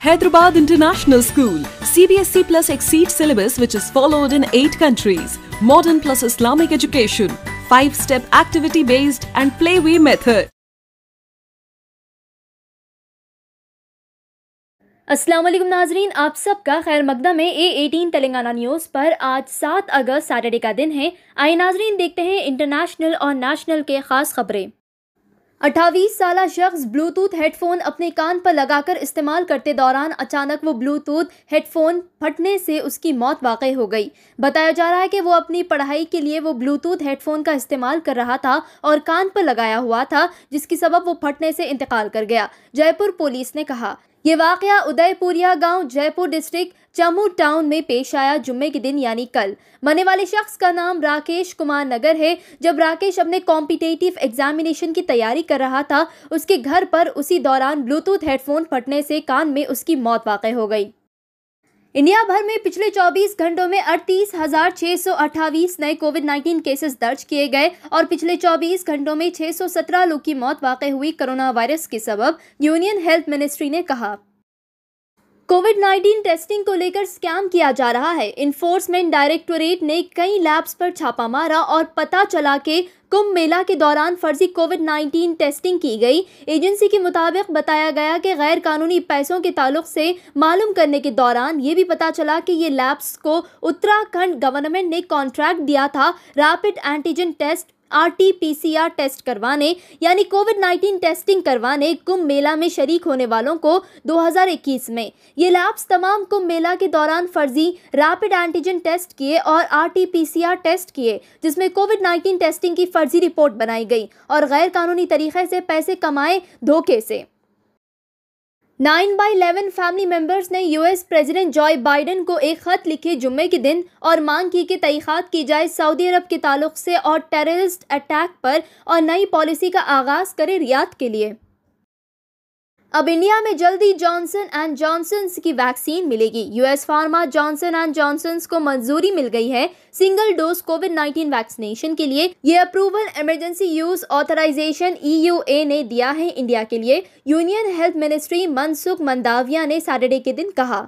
Hyderabad International School, CBSE plus exceed syllabus which is followed in 8 countries, modern plus Islamic education, 5-step activity-based and playway method. Aslam नाजरीन आप सबका खैर मकदम है A eighteen Telangana news पर आज 7 अगस्त Saturday का दिन है आए नाजरीन देखते हैं इंटरनेशनल और नेशनल के ख़ास खबरें अट्ठावीस साल शख्स ब्लूटूथ हेडफोन अपने कान पर लगाकर इस्तेमाल करते दौरान अचानक वो ब्लूटूथ हेडफोन फटने से उसकी मौत वाकई हो गई बताया जा रहा है कि वो अपनी पढ़ाई के लिए वो ब्लूटूथ हेडफोन का इस्तेमाल कर रहा था और कान पर लगाया हुआ था जिसकी सबब वो फटने से इंतकाल कर गया जयपुर पुलिस ने कहा यह वाक़ उदयपुरिया गाँव जयपुर डिस्ट्रिक्ट चमू टाउन में पेश आया जुम्मे के दिन यानी कल मरने वाले शख्स का नाम राकेश कुमार नगर है जब राकेश अपने कॉम्पिटेटिव एग्जामिनेशन की तैयारी कर रहा था उसके घर पर उसी दौरान ब्लूटूथ हेडफोन फटने से कान में उसकी मौत वाक़ हो गई इंडिया भर में पिछले 24 घंटों में अड़तीस हजार नए कोविड 19 केसेस दर्ज किए गए और पिछले 24 घंटों में 617 लोग की मौत वाक़ हुई कोरोना वायरस के सबब यूनियन हेल्थ मिनिस्ट्री ने कहा कोविड 19 टेस्टिंग को लेकर स्कैम किया जा रहा है इन्फोर्समेंट डायरेक्टोरेट ने कई लैब्स पर छापा मारा और पता चला कि कुंभ मेला के दौरान फर्जी कोविड 19 टेस्टिंग की गई एजेंसी के मुताबिक बताया गया कि गैर कानूनी पैसों के ताल्लुक से मालूम करने के दौरान ये भी पता चला कि ये लैब्स को उत्तराखंड गवर्नमेंट ने कॉन्ट्रैक्ट दिया था rapid antigen test RT-PCR test करवाने यानी कोविड 19 टेस्टिंग करवाने कुंभ मेला में शरीक होने वालों को 2021 में ये लैब्स तमाम कुंभ मेला के दौरान फर्जी रैपिड एंटीजन टेस्ट किए और आरटीपीसीआर टेस्ट किए जिसमें कोविड 19 टेस्टिंग की फर्जी रिपोर्ट बनाई गई और गैर कानूनी तरीके से पैसे कमाए धोखे से nine by eleven family members ने यूएस प्रेसिडेंट जॉय बाइडेन को एक खत लिखे जुम्मे के दिन और मांग की कि तहकीक़ात की जाए सऊदी अरब के ताल्लुक से और टेररिस्ट अटैक पर और नई पॉलिसी का आगाज़ करे रियाद के लिए अब इंडिया में जल्दी जॉनसन एंड जॉनसन की वैक्सीन मिलेगी US pharma Johnson and Johnson को मंजूरी मिल गई है सिंगल डोज कोविड 19 वैक्सीनेशन के लिए ये approval emergency use authorization EUA e ने दिया है इंडिया के लिए union health ministry Mansukh Mandaviya ने सैटरडे के दिन कहा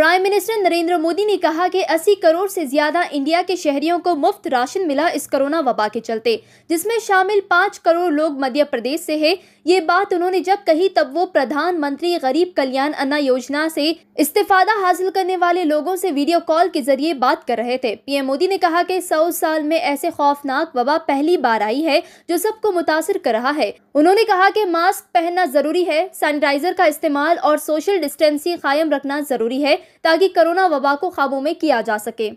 प्राइम मिनिस्टर नरेंद्र मोदी ने कहा कि 80 करोड़ से ज्यादा इंडिया के शहरियों को मुफ्त राशन मिला इस कोरोना वबा के चलते जिसमें शामिल पाँच करोड़ लोग मध्य प्रदेश से है ये बात उन्होंने जब कही तब वो प्रधानमंत्री गरीब कल्याण अन्ना योजना से इस्तीफादा हासिल करने वाले लोगों से वीडियो कॉल के जरिए बात कर रहे थे पीएम मोदी ने कहा की सौ साल में ऐसे खौफनाक वबा पहली बार आई है जो सबको मुतासर कर रहा है उन्होंने कहा की मास्क पहनना जरूरी है सैनिटाइजर का इस्तेमाल और सोशल डिस्टेंसिंग कायम रखना जरूरी है ताकि कोरोना वबा को काबू में किया जा सके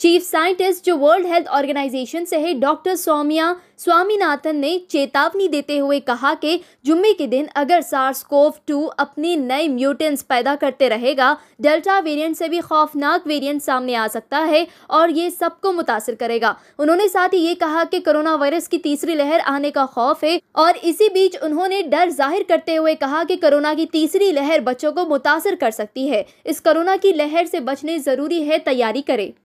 चीफ साइंटिस्ट जो वर्ल्ड हेल्थ ऑर्गेनाइजेशन से है डॉक्टर सौम्या स्वामीनाथन ने चेतावनी देते हुए कहा कि जुम्मे के दिन अगर सार्स कोव टू अपने नए म्यूटेंट्स पैदा करते रहेगा डेल्टा वेरिएंट से भी खौफनाक वेरिएंट सामने आ सकता है और ये सबको मुतासर करेगा उन्होंने साथ ही ये कहा कि कोरोना वायरस की तीसरी लहर आने का खौफ है और इसी बीच उन्होंने डर जाहिर करते हुए कहा कि कोरोना की तीसरी लहर बच्चों को मुतासर कर सकती है इस कोरोना की लहर से बचने जरूरी है तैयारी करें